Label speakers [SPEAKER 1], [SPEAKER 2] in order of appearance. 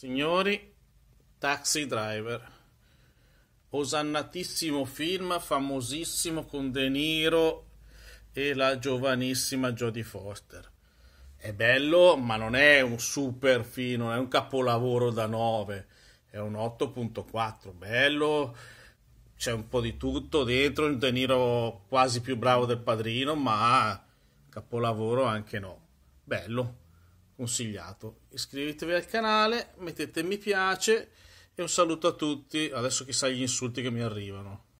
[SPEAKER 1] Signori, Taxi Driver, osannatissimo film, famosissimo con De Niro e la giovanissima Jodie Foster. È bello, ma non è un super film, non è un capolavoro da 9, è un 8.4, bello, c'è un po' di tutto dentro, un De Niro quasi più bravo del padrino, ma capolavoro anche no. Bello consigliato. Iscrivetevi al canale, mettete mi piace e un saluto a tutti. Adesso chissà gli insulti che mi arrivano.